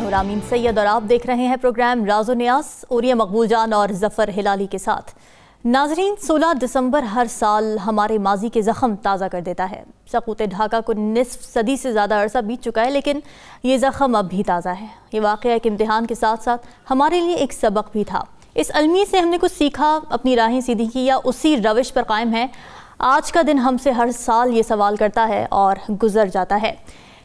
मैं हूं रामीन सैयद और आप देख रहे हैं प्रोग्राम राजो न्यास उरिया मकबूल जान और जफर हिलाली के साथ नाजरीन 16 दिसंबर हर साल हमारे माजी के ज़ख़म ताज़ा कर देता है सकूत ढाका को नसफ सदी से ज़्यादा अरसा बीत चुका है लेकिन ये ज़ख़म अब भी ताज़ा है ये वाक़ एक इम्तहान के साथ साथ हमारे लिए एक सबक भी था इस अलमी से हमने कुछ सीखा अपनी राहें सीधी की या उसी रविश पर कायम है आज का दिन हमसे हर साल ये सवाल करता है और गुजर जाता है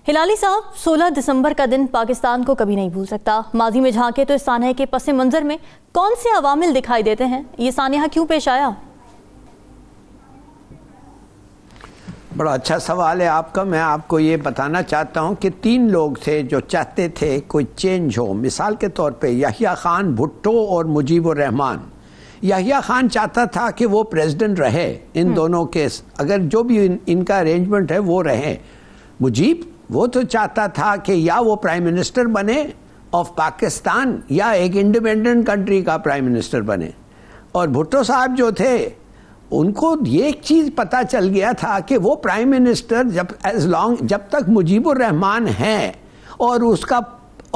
हिलाली साहब 16 दिसंबर का दिन पाकिस्तान को कभी नहीं भूल सकता माजी में झांके तो इस सानह के पस मंजर में कौन से अवामिल दिखाई देते हैं ये सानहा क्यों पेश आया बड़ा अच्छा सवाल है आपका मैं आपको ये बताना चाहता हूँ कि तीन लोग थे जो चाहते थे कोई चेंज हो मिसाल के तौर पे यहिया खान भुट्टो और मुजीब रहमान यहिया खान चाहता था कि वो प्रेसिडेंट रहे इन हम्म। दोनों के अगर जो भी इन, इनका अरेंजमेंट है वो रहे मुजीब वो तो चाहता था कि या वो प्राइम मिनिस्टर बने ऑफ पाकिस्तान या एक इंडिपेंडेंट कंट्री का प्राइम मिनिस्टर बने और भुट्टो साहब जो थे उनको ये एक चीज़ पता चल गया था कि वो प्राइम मिनिस्टर जब एज लॉन्ग जब तक मुजीबुर रहमान है और उसका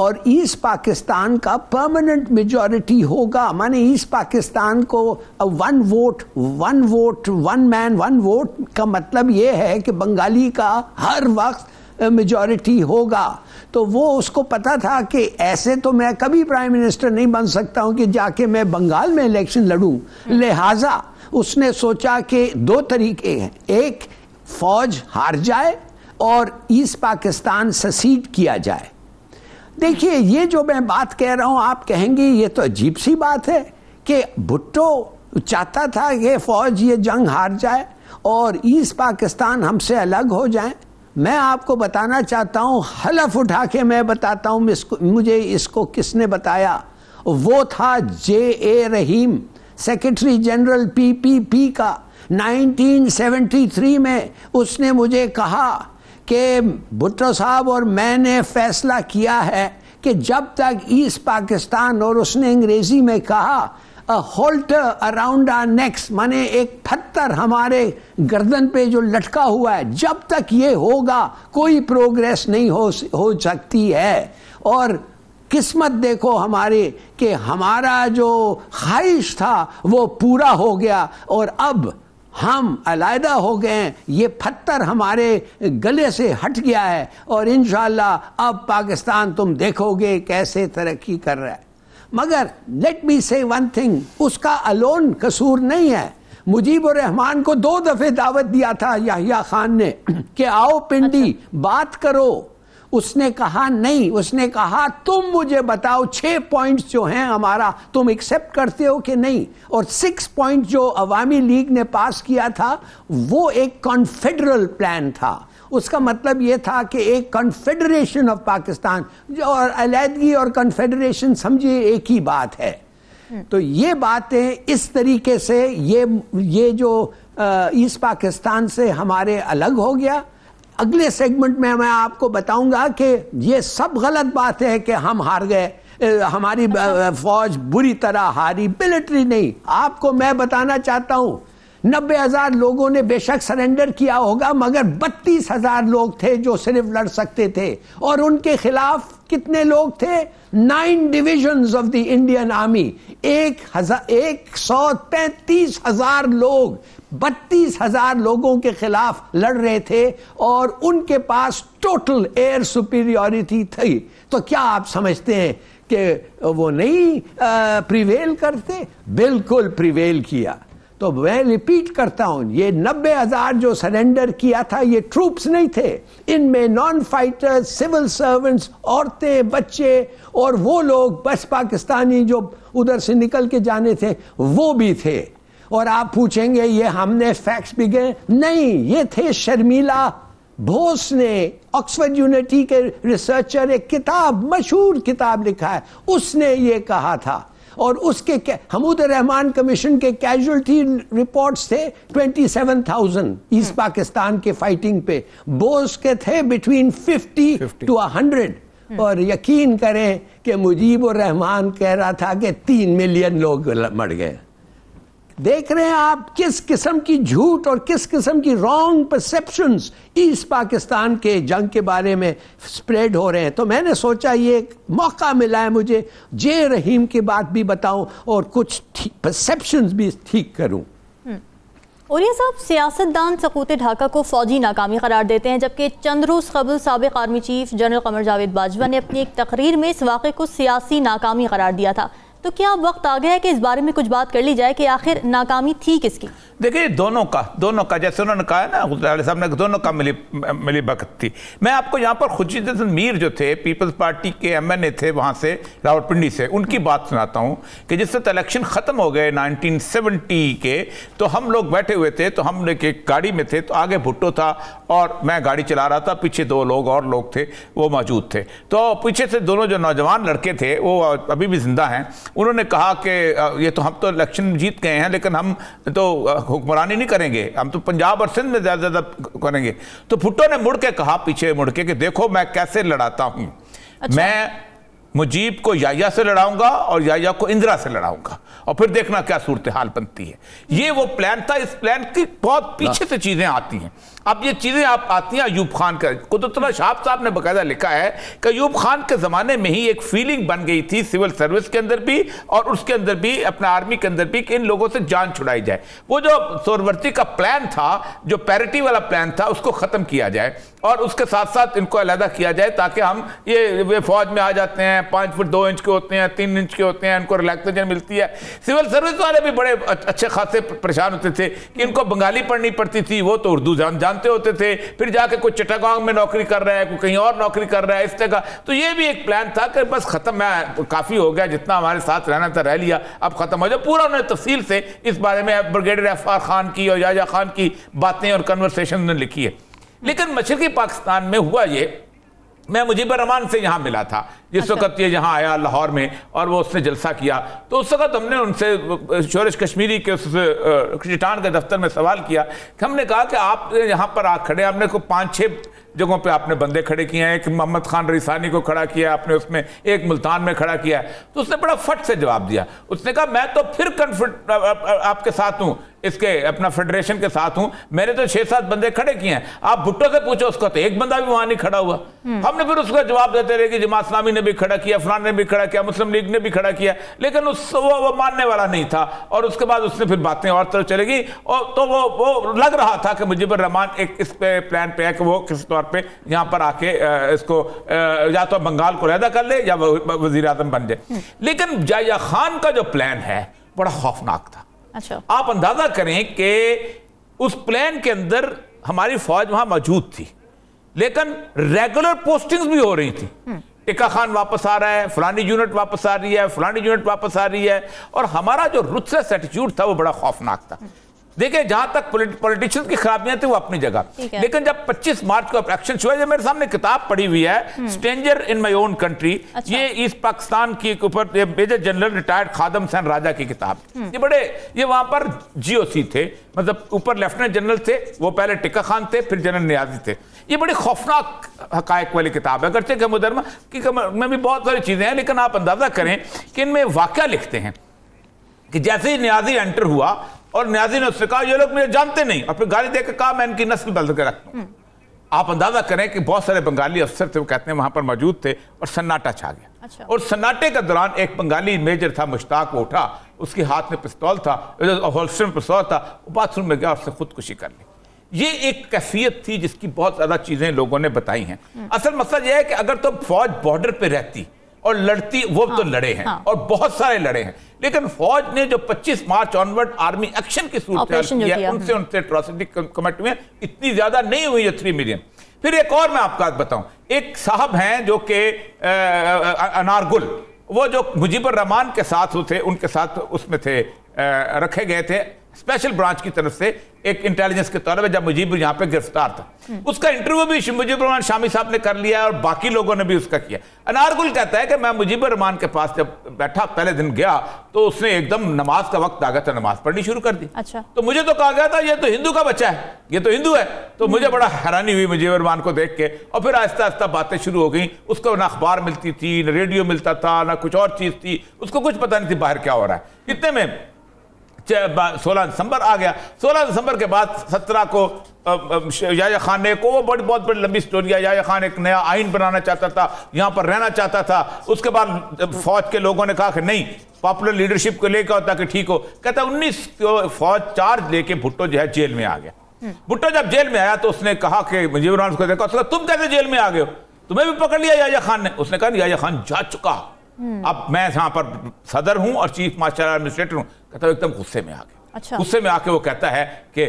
और ईस्ट पाकिस्तान का परमानेंट मेजॉरिटी होगा माने ईस्ट पाकिस्तान को one vote one vote one man one vote का मतलब ये है कि बंगाली का हर वक्त मेजॉरिटी होगा तो वो उसको पता था कि ऐसे तो मैं कभी प्राइम मिनिस्टर नहीं बन सकता हूं कि जाके मैं बंगाल में इलेक्शन लड़ूं लिहाजा उसने सोचा कि दो तरीके हैं एक फौज हार जाए और ईस्ट पाकिस्तान ससीड किया जाए देखिए ये जो मैं बात कह रहा हूँ आप कहेंगे ये तो अजीब सी बात है कि भुट्टो चाहता था कि फौज ये जंग हार जाए और ईस्ट पाकिस्तान हमसे अलग हो जाए मैं आपको बताना चाहता हूँ हलफ उठा के मैं बताता हूँ मुझे इसको किसने बताया वो था J A Rahim secretary general PPP का 1973 में उसने मुझे कहा कि भुट्टो साहब और मैंने फैसला किया है कि जब तक ईस्ट पाकिस्तान और उसने अंग्रेज़ी में कहा होल्ट अराउंड आर नेक्स माने एक पत्थर हमारे गर्दन पे जो लटका हुआ है जब तक ये होगा कोई प्रोग्रेस नहीं हो हो सकती है और किस्मत देखो हमारे कि हमारा जो ख्वाहिश था वो पूरा हो गया और अब हम अलायदा हो गए हैं ये पत्थर हमारे गले से हट गया है और इन अब पाकिस्तान तुम देखोगे कैसे तरक्की कर रहा है मगर लेट मी से वन थिंग उसका अलोन कसूर नहीं है मुजीब रहमान को दो दफे दावत दिया था याहिया खान ने कि आओ पिंडी अच्छा। बात करो उसने कहा नहीं उसने कहा तुम मुझे बताओ छः पॉइंट्स जो हैं हमारा तुम एक्सेप्ट करते हो कि नहीं और सिक्स पॉइंट जो अवामी लीग ने पास किया था वो एक कॉन्फेडरल प्लान था उसका मतलब ये था कि एक कन्फेडरेशन ऑफ पाकिस्तान और अलीहदगी और कन्फेडरेशन समझिए एक ही बात है हम्म। तो ये बातें इस तरीके से ये ये जो ईस्ट पाकिस्तान से हमारे अलग हो गया अगले सेगमेंट में मैं आपको बताऊंगा कि ये सब गलत बात है कि हम हार गए हमारी अच्छा। फौज बुरी तरह हारी मिलिट्री नहीं आपको मैं बताना चाहता हूं नब्बे हजार लोगों ने बेशक सरेंडर किया होगा मगर बत्तीस हजार लोग थे जो सिर्फ लड़ सकते थे और उनके खिलाफ कितने लोग थे nine division of the Indian army एक हजार एक सौ तैतीस हजार लोग बत्तीस हजार लोगों के खिलाफ लड़ रहे थे और उनके पास टोटल एयर सुपीरियोरिटी थी तो क्या आप समझते हैं कि वो नहीं प्रिवेल करते बिल्कुल प्रिवेल किया तो मैं रिपीट करता हूं ये नब्बे हजार जो सरेंडर किया था ये ट्रूप्स नहीं थे इनमें नॉन फाइटर्स सिविल सर्वेंट्स औरतें बच्चे और वो लोग बस पाकिस्तानी जो उधर से निकल के जाने थे वो भी थे और आप पूछेंगे ये हमने फैक्ट्स भी गए नहीं ये थे शर्मिला भोस ने ऑक्सफर्ड यूनिवर्सिटी के रिसर्चर एक किताब मशहूर किताब लिखा है उसने ये कहा था और उसके हमूद रहमान कमीशन के कैजुअल्टी रिपोर्ट्स थे 27,000 ईस्ट हम्म। पाकिस्तान के फाइटिंग पे बोस के थे बिटवीन 50 टू 100 और यकीन करें कि मुजीब रहमान कह रहा था कि तीन मिलियन लोग मर गए देख रहे हैं आप किस किस्म की झूठ और किस किस्म की रॉन्ग परसेप्शन ईस्ट पाकिस्तान के जंग के बारे में स्प्रेड हो रहे हैं तो मैंने सोचा ये मौका मिला है मुझे जे रहीम की बात भी बताऊं और कुछ परसेप्शन भी ठीक करूं हम्म। और ये साहब सियासतदान सकूत ढाका को फौजी नाकामी करार देते हैं जबकि रोज कबल सबक army chief general Qamar Javed Bajwa ने अपनी एक तकरीर में इस वाक़े को सियासी नाकामी करार दिया था तो क्या वक्त आ गया है कि इस बारे में कुछ बात कर ली जाए कि आखिर नाकामी थी किसकी देखिए दोनों का दोनों का जैसे उन्होंने कहा ना गुजराल साहब ने दोनों का मिली मिली भगत थी मैं आपको यहाँ पर खुशी मीर जो थे पीपल्स पार्टी के एमएनए थे वहाँ से रावलपिंडी से उनकी बात सुनाता हूँ कि जिस वक्त इलेक्शन ख़त्म हो गए 1970 के तो हम लोग बैठे हुए थे तो हम एक गाड़ी में थे तो आगे भुट्टो था और मैं गाड़ी चला रहा था पीछे दो लोग और लोग थे वो मौजूद थे तो पीछे से दोनों जो नौजवान लड़के थे वो अभी भी ज़िंदा हैं उन्होंने कहा कि ये तो हम तो इलेक्शन जीत गए हैं लेकिन हम तो हुक्मरानी नहीं करेंगे हम तो पंजाब और सिंध में ज़्यादा ज़्यादा करेंगे तो भुट्टो ने मुड़ के कहा पीछे मुड़ के कि देखो मैं कैसे लड़ाता हूँ अच्छा। मैं मुजीब को याया से लड़ाऊंगा और याया को इंदिरा से लड़ाऊंगा और फिर देखना क्या सूरत हाल बनती है ये वो प्लान था इस प्लान की बहुत पीछे से चीज़ें आती हैं अब ये चीज़ें आप आती हैं अयूब खान का कुतुतला शाह साहब ने बकायदा लिखा है कि अयूब खान के ज़माने में ही एक फीलिंग बन गई थी सिविल सर्विस के अंदर भी और उसके अंदर भी अपने आर्मी के अंदर भी कि इन लोगों से जान छुड़ाई जाए वो जो सोरवर्ती का प्लान था जो पैरिटी वाला प्लान था उसको ख़त्म किया जाए और उसके साथ साथ इनको अलहदा किया जाए ताकि हम ये वे फौज में आ जाते हैं पाँच फुट दो इंच के होते हैं तीन इंच के होते हैं इनको रिलैक्सेशन मिलती है सिविल सर्विस वाले भी बड़े अच्छे खासे परेशान होते थे कि इनको बंगाली पढ़नी पड़ती थी वो तो उर्दू जान जानते होते थे फिर जाके कोई चटागांग में नौकरी कर रहा है कोई कहीं और नौकरी कर रहा है इस का तो ये भी एक प्लान था कि बस ख़त्म है काफ़ी हो गया जितना हमारे साथ रहना था रह लिया अब ख़त्म हो जाए पूरा उन्होंने तफसील से इस बारे में ब्रिगेडियर एफ खान की और याजा खान की बातें और कन्वर्सेशन ने लिखी है लेकिन मशरकी पाकिस्तान में हुआ ये मैं मुजीबर रहमान से यहाँ मिला था जिस अच्छा। वक्त ये यहाँ आया लाहौर में और वो उसने जलसा किया तो उस वक्त हमने उनसे शोरश कश्मीरी के उस चिटान के दफ्तर में सवाल किया कि हमने कहा कि आप यहाँ पर आ खड़े हमने को पाँच छः जगहों पे आपने बंदे खड़े किए हैं एक मोहम्मद खान रिसानी को खड़ा किया आपने उसमें एक मुल्तान में खड़ा किया तो उसने बड़ा फट से जवाब दिया उसने कहा मैं तो फिर कन्फर्ट आपके साथ हूँ इसके अपना फेडरेशन के साथ हूं मैंने तो छह सात बंदे खड़े किए हैं आप भुट्टो से पूछो उसका तो एक बंदा भी वहां नहीं खड़ा हुआ हम्म। हमने फिर उसका जवाब देते रहे कि जमात इस्लामी ने भी खड़ा किया अफरान ने भी खड़ा किया मुस्लिम लीग ने भी खड़ा किया लेकिन उस वो, वो मानने वाला नहीं था और उसके बाद उसने फिर बातें और तरफ चलेगी और तो वो वो लग रहा था कि मुजिबर रहमान एक इस पे प्लान पे है कि वो किस तौर पर यहाँ पर आके इसको या तो बंगाल को रहदा कर ले या वजीर बन जाए हम्म। लेकिन जाया खान का जो प्लान है बड़ा खौफनाक था अच्छा आप अंदाजा करें कि उस प्लान के अंदर हमारी फौज वहां मौजूद थी लेकिन रेगुलर पोस्टिंग्स भी हो रही थी टिका हम्म। खान वापस आ रहा है फलानी यूनिट वापस आ रही है फलानी यूनिट वापस आ रही है और हमारा जो रुतसस एटीट्यूड था वो बड़ा खौफनाक था हम्म। देखिए जहां तक पॉलिटिशियन की खराबियां थी वो अपनी जगह लेकिन जब 25 मार्च को इलेक्शन हुआ जब मेरे सामने किताब पड़ी हुई है stranger in my own country ये इस पाकिस्तान की ऊपर major general retired Khadim Hussain Raja की किताब हम्म। ये बड़े ये वहां पर जीओसी थे मतलब ऊपर लेफ्टिनेंट जनरल थे वो पहले टिक्का खान थे फिर जनरल नियाजी थे ये बड़ी खौफनाक हकायक वाली किताब है अगरचे मुदरमा की में भी बहुत सारी चीजें हैं लेकिन आप अंदाजा करें कि इनमें वाक्य लिखते हैं कि जैसे ही न्याजी एंटर हुआ और न्याजी ने उससे कहा ये लोग मुझे जानते नहीं और फिर गाली देकर कहा मैं इनकी नस्ल बदल के रखता हूँ आप अंदाजा करें कि बहुत सारे बंगाली अफसर थे वो कहते हैं वहां पर मौजूद थे और सन्नाटा छा गया अच्छा। और सन्नाटे के दौरान एक बंगाली मेजर था मुश्ताक वो उठा उसके हाथ में पिस्तौल था में पिस्तौल था वो बाथरूम में गया उससे खुदकुशी कर ली ये एक कैफियत थी जिसकी बहुत ज़्यादा चीज़ें लोगों ने बताई हैं हम्म। असल मसला यह है कि अगर तो फौज बॉर्डर पर रहती और लड़ती वो तो हाँ, तो लड़े हैं हाँ, और बहुत सारे लड़े हैं लेकिन फौज ने जो 25 मार्च ऑनवर्ड आर्मी एक्शन की सूरत किया उनसे हाँ। उनसे अट्रॉसिटी कमेटी में इतनी ज्यादा नहीं हुई है थ्री मिलियन फिर एक और मैं आपका बताऊं एक साहब हैं जो कि अनारगुल वो जो मुजीबर रहमान के साथ थे उनके साथ उसमें थे रखे गए थे स्पेशल ब्रांच की तरफ से एक इंटेलिजेंस के तौर पर जब मुजीब यहां पे गिरफ्तार था उसका इंटरव्यू भी मुजीब रहमान शामी साहब ने कर लिया और बाकी लोगों ने भी उसका किया अनारगुल कहता है कि मैं मुजीब रहमान के पास जब बैठा पहले दिन गया तो उसने एकदम नमाज का वक्त आ गया था नमाज पढ़नी शुरू कर दी अच्छा तो मुझे तो कहा गया था ये तो हिंदू का बच्चा है ये तो हिंदू है तो मुझे हम्म। बड़ा हैरानी हुई मुजीब रहमान को देख के और फिर आहिस्ता आहिस्ता बातें शुरू हो गई उसको ना अखबार मिलती थी ना रेडियो मिलता था ना कुछ और चीज़ थी उसको कुछ पता नहीं थी बाहर क्या हो रहा है इतने में सोलह दिसंबर आ गया सोलह दिसंबर के बाद सत्रह को याया खान ने को वो बड़ी बहुत बड़ी लंबी स्टोरी है याया खान एक नया आइन बनाना चाहता था यहाँ पर रहना चाहता था उसके बाद फौज के लोगों ने कहा कि नहीं पॉपुलर लीडरशिप को लेकर होता कि ठीक हो कहता उन्नीस फौज चार्ज लेके भुट्टो जो है जेल में आ गया हम्म। भुट्टो जब जेल में आया तो उसने कहा कि मुजीबर को देखा उसका तुम कैसे जेल में आ गए हो तुम्हें भी पकड़ लिया याया खान ने उसने कहा याया खान जा चुका हम्म। अब मैं यहाँ पर सदर हूँ और चीफ मास्टर एडमिनिस्ट्रेटर हूँ कहता हूँ एकदम गुस्से में आके अच्छा गुस्से में आके वो कहता है कि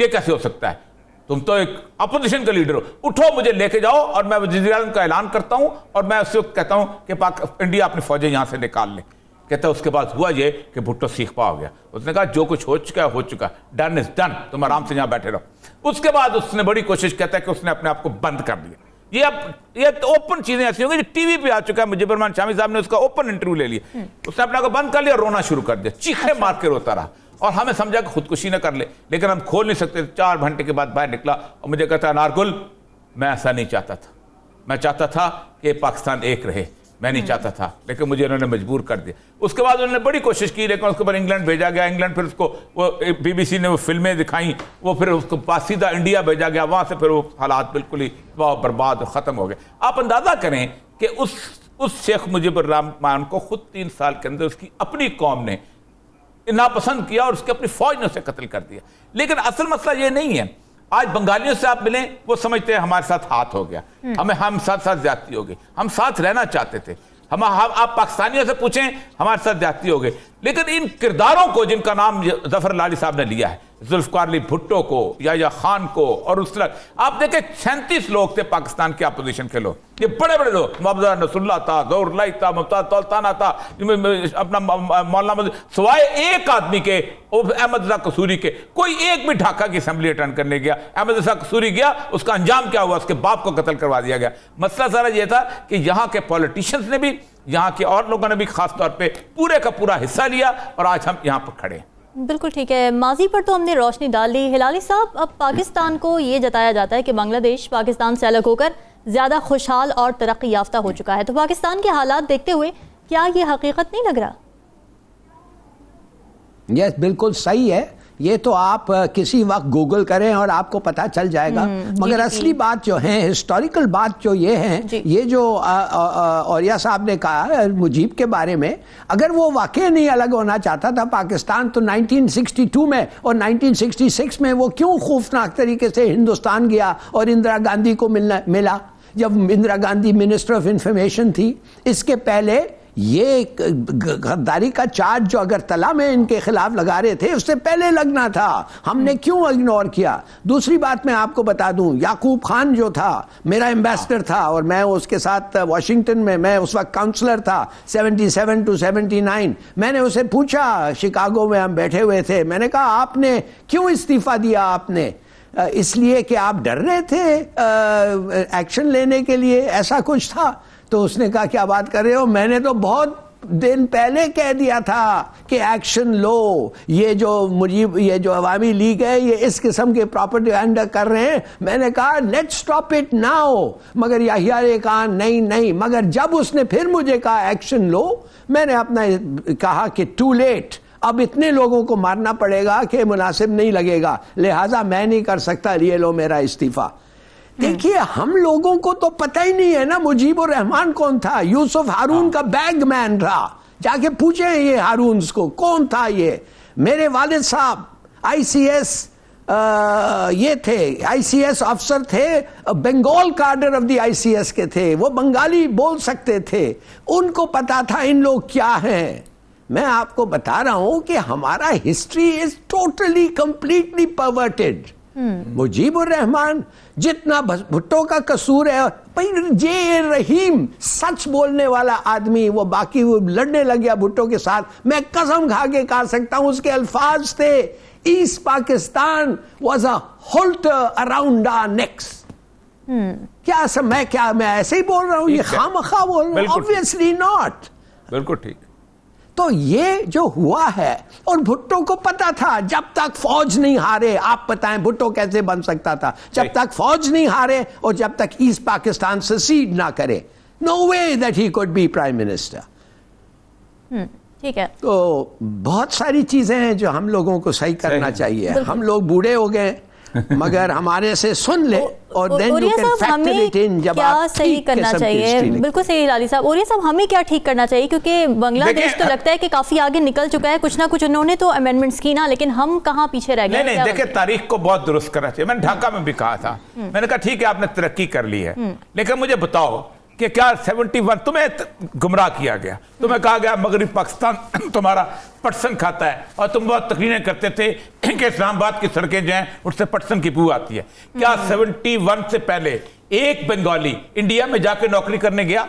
ये कैसे हो सकता है तुम तो एक अपोजिशन का लीडर हो उठो मुझे लेके जाओ और मैं वजीर अजम का ऐलान करता हूँ और मैं उससे कहता हूँ कि पाक इंडिया अपनी फौजें यहाँ से निकाल ले कहता उसके बाद हुआ ये कि भुट्टो सीखपा हो गया उसने कहा जो कुछ हो चुका है हो चुका डन इज डन तुम आराम से यहाँ बैठे रहो उसके बाद उसने बड़ी कोशिश कहता है कि उसने अपने आप को बंद कर दिया ये अब ये तो ओपन चीजें ऐसी होंगी जो टीवी पे आ चुका है मुजीबरमान शामी साहब ने उसका ओपन इंटरव्यू ले लिया हम्म। उसने अपने को बंद कर लिया रोना शुरू कर दिया चीखे अच्छा। मार के रोता रहा और हमें समझा कि खुदकुशी ना कर ले लेकिन हम खोल नहीं सकते चार घंटे के बाद बाहर निकला और मुझे कहता नारकुल मैं ऐसा नहीं चाहता था मैं चाहता था कि पाकिस्तान एक रहे मैं नहीं हम्म। चाहता था लेकिन मुझे उन्होंने मजबूर कर दिया उसके बाद उन्होंने बड़ी कोशिश की लेकिन उसके बाद इंग्लैंड भेजा गया इंग्लैंड फिर उसको वो बीबीसी ने वो फिल्में दिखाई वो फिर उसको पास सीधा इंडिया भेजा गया वहाँ से फिर वो हालात बिल्कुल ही वह बर्बाद और ख़त्म हो गए आप अंदाज़ा करें कि उस उस शेख मुजीबरमान को खुद तीन साल के अंदर उसकी अपनी कौम ने नापसंद किया और उसकी अपनी फ़ौज ने उसे कत्ल कर दिया लेकिन असल मसला ये नहीं है आज बंगालियों से आप मिले वो समझते हैं हमारे साथ हाथ हो गया हम्म। हमें हम साथ साथ जाति हो गई हम साथ रहना चाहते थे हम हम आप पाकिस्तानियों से पूछें हमारे साथ जाति हो गई लेकिन इन किरदारों को जिनका नाम जफर लाली साहब ने लिया है जुल्फकारली भुट्टो को या खान को और उस तरह आप देखें सैंतीस लोग थे पाकिस्तान के अपोजिशन के लोग ये बड़े बड़े लोग मुआवजा नसुल्ला था गौरलाई था मुमताज तौलताना था अपना मौलाना सवाए एक आदमी के अहमद रजा कसूरी के कोई एक भी ढाका की असम्बली अटेंड करने गया अहमद रजा कसूरी गया उसका अंजाम क्या हुआ उसके बाप को कत्ल करवा दिया गया मसला सारा ये था कि यहाँ के पॉलिटिशियंस ने भी यहाँ के और लोगों ने भी खासतौर पर पूरे का पूरा हिस्सा लिया और आज हम यहाँ पर खड़े हैं बिल्कुल ठीक है माजी पर तो हमने रोशनी डाल दी हिलाली साहब अब पाकिस्तान को ये जताया जाता है कि बांग्लादेश पाकिस्तान से अलग होकर ज़्यादा खुशहाल और तरक्की याफ्ता हो चुका है तो पाकिस्तान के हालात देखते हुए क्या ये हकीकत नहीं लग रहा यस yes, बिल्कुल सही है ये तो आप किसी वक्त गूगल करें और आपको पता चल जाएगा हम्म, मगर असली बात जो है हिस्टोरिकल बात जो ये है ये जो औरिया साहब ने कहा मुजीब के बारे में अगर वो वाकई नहीं अलग होना चाहता था पाकिस्तान तो 1962 में और 1966 में वो क्यों खौफनाक तरीके से हिंदुस्तान गया और इंदिरा गांधी को मिलना मिला जब Indira Gandhi minister of information थी इसके पहले ये गद्दारी का चार्ज जो अगर तला में इनके खिलाफ लगा रहे थे उससे पहले लगना था हमने हम्म। क्यों इग्नोर किया दूसरी बात मैं आपको बता दूं याकूब खान जो था मेरा एम्बेसडर था और मैं उसके साथ वाशिंगटन में मैं उस वक्त काउंसलर था 77 टू 79 मैंने उसे पूछा शिकागो में हम बैठे हुए थे मैंने कहा आपने क्यों इस्तीफा दिया आपने इसलिए कि आप डर रहे थे एक्शन लेने के लिए ऐसा कुछ था तो उसने कहा क्या बात कर रहे हो मैंने तो बहुत दिन पहले कह दिया था कि एक्शन लो ये जो मुजीब ये जो अवामी लीग है ये इस किस्म के प्रॉपर्टी अंडर कर रहे हैं मैंने कहा लेट स्टॉप इट नाउ मगर याहिया ने कहा नहीं नहीं मगर जब उसने फिर मुझे कहा एक्शन लो मैंने अपना कहा कि टू लेट अब इतने लोगों को मारना पड़ेगा कि मुनासिब नहीं लगेगा लिहाजा मैं नहीं कर सकता लिए लो मेरा इस्तीफा देखिए हम लोगों को तो पता ही नहीं है ना मुजीब और रहमान कौन था यूसुफ हारून का बैग मैन रहा जाके पूछे ये हारून को कौन था ये मेरे वाले साहब आईसीएस ये थे आईसीएस अफसर थे बंगाल कार्डर ऑफ द आईसीएस के थे वो बंगाली बोल सकते थे उनको पता था इन लोग क्या हैं मैं आपको बता रहा हूं कि हमारा history is totally completely perverted hmm. Mujib Rahman जितना भुट्टो का कसूर है पर जे रहीम सच बोलने वाला आदमी वो बाकी वो लड़ने लग गया भुट्टो के साथ मैं कसम खा के कह सकता हूं उसके अल्फाज थे East Pakistan was a halt around necks क्या सब मैं क्या मैं ऐसे ही बोल रहा हूं ये खाम खा बोल रहा हूं ऑब्वियसली नॉट बिल्कुल ठीक तो ये जो हुआ है और भुट्टो को पता था जब तक फौज नहीं हारे आप बताएं भुट्टो कैसे बन सकता था जब तक फौज नहीं हारे और जब तक ईस्ट पाकिस्तान से सीड ना करे no way that he could be prime minister ठीक है तो बहुत सारी चीजें हैं जो हम लोगों को सही करना चाहिए हम लोग बूढ़े हो गए मगर हमारे से सुन ले और then you can factor it in जब क्या सही करना चाहिए बिल्कुल सही लाली साहब और ये सब हमें क्या ठीक करना चाहिए क्योंकि बांग्लादेश तो लगता है कि काफी आगे निकल चुका है कुछ ना कुछ उन्होंने तो अमेंडमेंट्स की ना लेकिन हम कहाँ पीछे रह गए नहीं, नहीं देखिए तारीख को बहुत दुरुस्त करना चाहिए मैंने ढाका में भी कहा था हम्म। मैंने कहा ठीक है आपने तरक्की कर ली है हम्म। लेकिन मुझे बताओ कि क्या सेवेंटी वन तुम्हें गुमराह किया गया तुम्हें कहा गया मगरब पाकिस्तान तुम्हारा पटसन खाता है और तुम बहुत तकलीरें करते थे कि इस्लामाबाद की सड़कें जो हैं उससे पटसन की बू आती है क्या सेवनटी हम्म। वन से पहले एक बंगाली इंडिया में जाकर नौकरी करने गया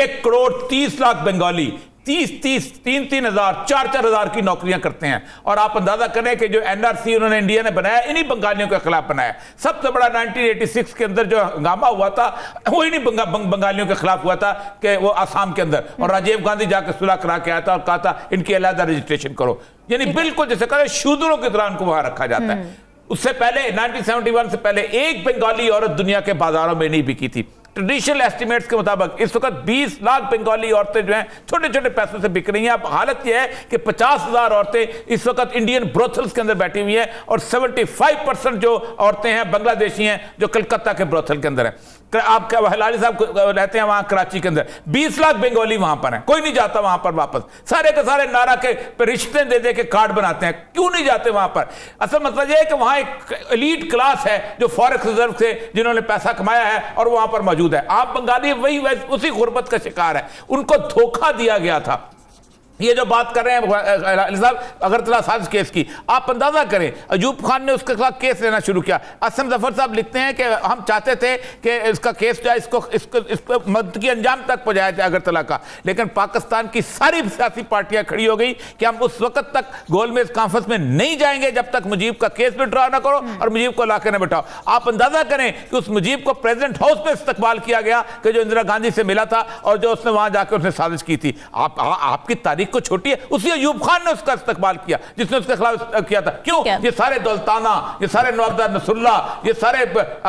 एक करोड़ तीस लाख बंगाली तीस तीस तीन तीन हजार चार चार हजार की नौकरियां करते हैं और आप अंदाजा करें कि जो एनआरसी उन्होंने इंडिया ने बनाया इन्हीं बंगालियों के खिलाफ बनाया सबसे बड़ा 1986 के अंदर जो हंगामा हुआ था वो इन्हीं बंगा, बंग, बंगालियों के खिलाफ हुआ था कि वो आसाम के अंदर और राजीव गांधी जाकर सुलह करा के आया था और कहा था इनकी अलहदा रजिस्ट्रेशन करो यानी बिल्कुल जैसे कह शूदरों की तरह उनको वहां रखा जाता है हम्म। उससे पहले नाइनटीन से पहले एक बंगाली औरत दुनिया के बाजारों में नहीं बिकी थी ट्रेडिशनल एस्टिमेट्स के मुताबिक इस वक्त 20 लाख बंगाली औरतें जो हैं छोटे छोटे पैसों से बिक रही हैं अब हालत यह है कि पचास हजार औरतें इस वक्त इंडियन ब्रोथल्स के अंदर बैठी हुई हैं और 75 परसेंट जो औरतें हैं बांग्लादेशी हैं जो कलकत्ता के ब्रोथल के अंदर हैं आप हलाली साहब रहते हैं वहां कराची के अंदर बीस लाख बंगाली वहां पर हैं कोई नहीं जाता वहां पर वापस सारे के सारे नारा के रिश्ते दे दे के कार्ड बनाते हैं क्यों नहीं जाते वहां पर असल मतलब यह है कि वहां एक एलीट क्लास है जो फॉरेक्स रिजर्व से जिन्होंने पैसा कमाया है और वहां पर मौजूद है आप बंगाली वही उसी गुर्बत का शिकार है उनको धोखा दिया गया था ये जो बात कर रहे हैं साहब अगरतला साजिश केस की आप अंदाज़ा करें अजूब खान ने उसके खिलाफ केस लेना शुरू किया असम जफर साहब लिखते हैं कि हम चाहते थे कि इसका केस जो है इसको इसको मद की अंजाम तक पहुँचाया जाए अगरतला का लेकिन पाकिस्तान की सारी सियासी पार्टियाँ खड़ी हो गई कि हम उस वक्त तक गोलमेज कॉन्फ्रेंस में नहीं जाएंगे जब तक मुजीब का केस विड्रा ना करो हम्म। और मुजीब को ला ना बैठाओ आप अंदाज़ा करें कि उस मुजीब को प्रेजिडेंट हाउस में इस्तेमाल किया गया कि जो इंदिरा गांधी से मिला था और जो उसने वहाँ जाकर उसने साजिश की थी आपकी तारीफ तारीख को छोटी है उसी अयूब खान ने उसका इस्तेमाल किया जिसने उसके खिलाफ किया था क्यों ये सारे दौलताना ये सारे नवाबदार नसुल्ला ये सारे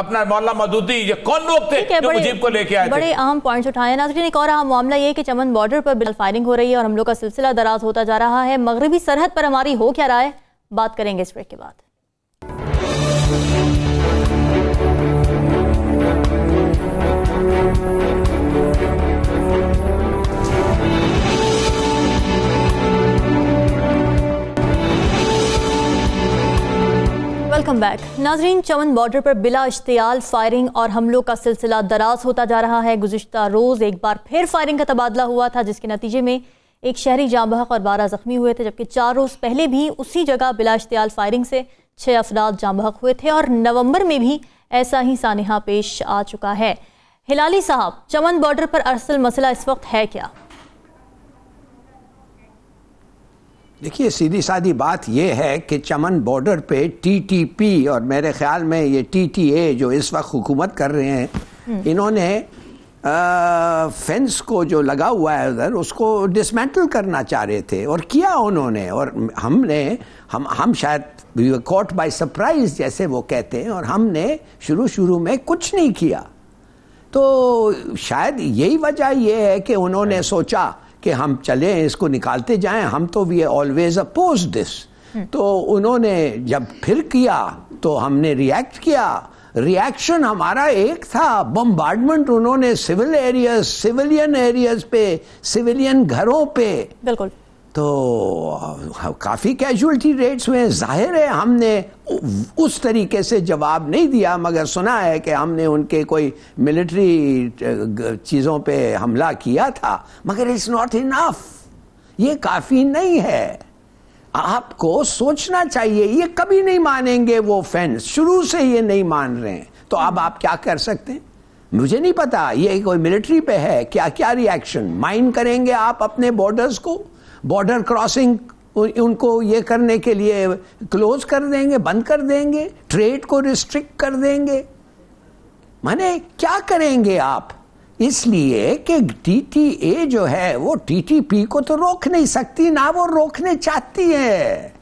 अपना मौला मदूदी ये कौन लोग थे जो मुजीब को लेके आए बड़े अहम पॉइंट उठाए नाजरीन एक और अहम मामला ये कि चमन बॉर्डर पर बिल फायरिंग हो रही है और हम लोग का सिलसिला दराज होता जा रहा है मगरबी सरहद पर हमारी हो क्या राय बात करेंगे इस ब्रेक के बाद Thank you. वेलकम बैक नाजरीन चमन बॉर्डर पर बिला इश्तियाल फायरिंग और हमलों का सिलसिला दराज होता जा रहा है गुजशत रोज़ एक बार फिर फायरिंग का तबादला हुआ था जिसके नतीजे में एक शहरी जाम बहक और बारह जख्मी हुए थे जबकि चार रोज़ पहले भी उसी जगह बिला इश्तियाल फायरिंग से छः अफराद जाम बहक हुए थे और नवम्बर में भी ऐसा ही सानहा पेश आ चुका है हिलाली साहब चमन बॉर्डर पर असल मसला इस वक्त है क्या देखिए सीधी सादी बात यह है कि चमन बॉर्डर पे टीटीपी और मेरे ख्याल में ये टीटीए जो इस वक्त हुकूमत कर रहे हैं हम्म। इन्होंने फेंस को जो लगा हुआ है उधर उसको डिसमेंटल करना चाह रहे थे और किया उन्होंने और हमने हम हम शायद वी कॉट बाय सरप्राइज जैसे वो कहते हैं और हमने शुरू शुरू में कुछ नहीं किया तो शायद यही वजह यह है कि उन्होंने सोचा कि हम चले इसको निकालते जाएं हम तो वी ऑलवेज अपोज दिस तो उन्होंने जब फिर किया तो हमने रिएक्ट किया रिएक्शन हमारा एक था बम्बार्डमेंट उन्होंने सिविल एरियाज सिविलियन एरियाज पे सिविलियन घरों पे बिल्कुल तो काफ़ी कैजुअल्टी रेट्स हुए हैं जाहिर है हमने उस तरीके से जवाब नहीं दिया मगर सुना है कि हमने उनके कोई मिलिट्री चीज़ों पे हमला किया था मगर इट्स नॉट इनफ ये काफ़ी नहीं है आपको सोचना चाहिए ये कभी नहीं मानेंगे वो फैंस शुरू से ये नहीं मान रहे हैं तो अब आप क्या कर सकते हैं मुझे नहीं पता ये कोई मिलिट्री पे है क्या क्या रिएक्शन माइंड करेंगे आप अपने बॉर्डर्स को बॉर्डर क्रॉसिंग उनको ये करने के लिए क्लोज कर देंगे बंद कर देंगे ट्रेड को रिस्ट्रिक्ट कर देंगे माने क्या करेंगे आप इसलिए कि टीटीए जो है वो टीटीपी को तो रोक नहीं सकती ना वो रोकने चाहती है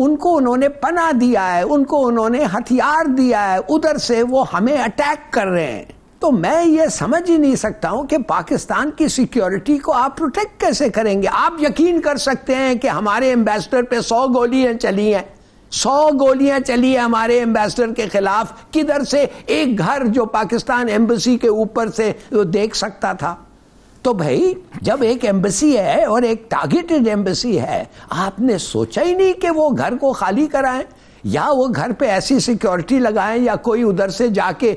उनको उन्होंने पना दिया है उनको उन्होंने हथियार दिया है उधर से वो हमें अटैक कर रहे हैं तो मैं ये समझ ही नहीं सकता हूं कि पाकिस्तान की सिक्योरिटी को आप प्रोटेक्ट कैसे करेंगे आप यकीन कर सकते हैं कि हमारे एम्बेसडर पे सौ गोलियां चली हैं सौ गोलियां चली है हमारे एम्बेसडर के खिलाफ किधर से एक घर जो पाकिस्तान एम्बेसी के ऊपर से वो देख सकता था तो भाई जब एक एम्बेसी है और एक टारगेटेड एम्बेसी है आपने सोचा ही नहीं कि वो घर को खाली कराएं या वो घर पे ऐसी सिक्योरिटी लगाएं या कोई उधर से जाके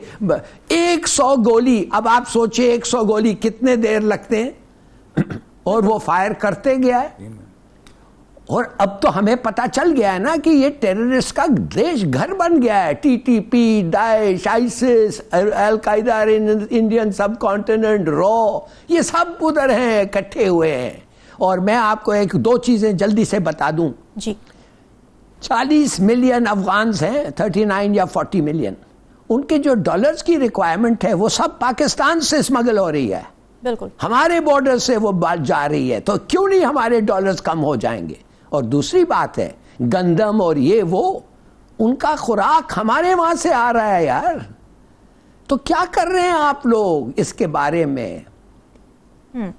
एक सौ गोली अब आप सोचिए सौ गोली कितने देर लगते हैं और वो फायर करते गया है और अब तो हमें पता चल गया है ना कि ये टेररिस्ट का देश घर बन गया है TTP Daesh ISIS Al Qaeda Indian subcontinent रॉ ये सब उधर हैं इकट्ठे हुए हैं और मैं आपको एक दो चीजें जल्दी से बता दूं जी चालीस मिलियन अफगान्स हैं थर्टी नाइन या फोर्टी मिलियन उनके जो डॉलर्स की रिक्वायरमेंट है वो सब पाकिस्तान से स्मगल हो रही है बिल्कुल हमारे बॉर्डर से वो बात जा रही है तो क्यों नहीं हमारे डॉलर्स कम हो जाएंगे और दूसरी बात है गंदम और ये वो उनका खुराक हमारे वहां से आ रहा है यार तो क्या कर रहे हैं आप लोग इसके बारे में हम्म।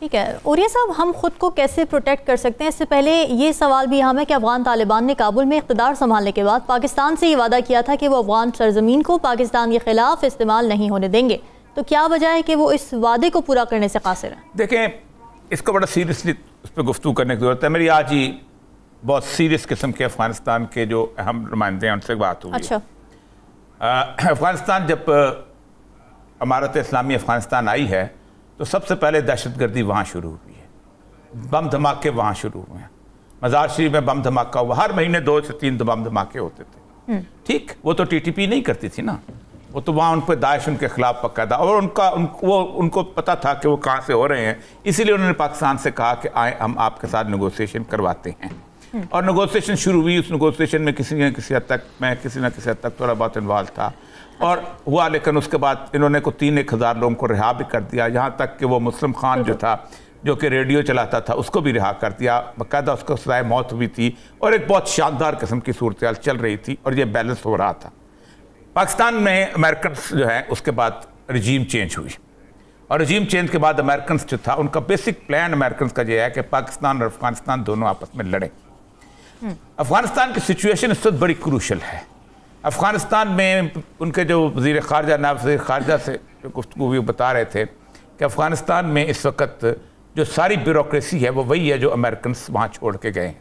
ठीक है और ये साहब हम खुद को कैसे प्रोटेक्ट कर सकते हैं इससे पहले ये सवाल भी हम है कि अफगान तालिबान ने काबुल में इकतदार संभालने के बाद पाकिस्तान से ये वादा किया था कि वो अफगान सरजमीन को पाकिस्तान के खिलाफ इस्तेमाल नहीं होने देंगे तो क्या वजह है कि वो इस वादे को पूरा करने से कासिर है देखें इसको बड़ा सीरियसली उस पर गुफ्तु करने की जरूरत है मेरी आज ही बहुत सीरियस किस्म के अफगानिस्तान के जो अहम नुमाइंदे हैं उनसे बात हुई अच्छा अफगानिस्तान जब अमारत इस्लामी अफगानिस्तान आई है तो सबसे पहले दहशत गर्दी वहाँ शुरू हुई है बम धमाके वहाँ शुरू हुए हैं मज़ार शरीफ में बम धमाका हुआ हर महीने दो से तीन तो बम धमाके होते थे हम्म। ठीक वो तो टीटीपी नहीं करती थी ना वो तो वहाँ उन पर दाइश उनके खिलाफ पक्का था और उनका उन, वो उनको पता था कि वो कहाँ से हो रहे हैं इसीलिए उन्होंने पाकिस्तान से कहा कि आए हम आपके साथ नगोसिएशन करवाते हैं हम्म। और नगोसिएशन शुरू हुई उस नगोसिएशन में किसी न किसी हद तक मैं किसी न किसी हद तक थोड़ा बहुत इन्वॉल्व था और हुआ लेकिन उसके बाद इन्होंने को तीन एक हज़ार लोगों को रिहा भी कर दिया यहाँ तक कि वो मुस्लिम खान जो था जो कि रेडियो चलाता था उसको भी रिहा कर दिया बाकायदा उसको सजाए मौत हुई थी और एक बहुत शानदार किस्म की सूरत चल रही थी और ये बैलेंस हो रहा था पाकिस्तान में अमेरिकन जो है उसके बाद रजीम चेंज हुई और रजीम चेंज के बाद अमेरिकन जो था उनका बेसिक प्लान अमेरिकन का यह है कि पाकिस्तान और अफगानिस्तान दोनों आपस में लड़ें हम्म। अफगानिस्तान की सिचुएशन इस वक्त बड़ी क्रूशल है अफ़गानिस्तान में उनके जो वजीर खारजा नायब वजी खारजा से जो गुफ्तु भी बता रहे थे कि अफ़गानिस्तान में इस वक्त जो सारी ब्यूरोसी है वो वही है जो अमेरिकन वहाँ छोड़ के गए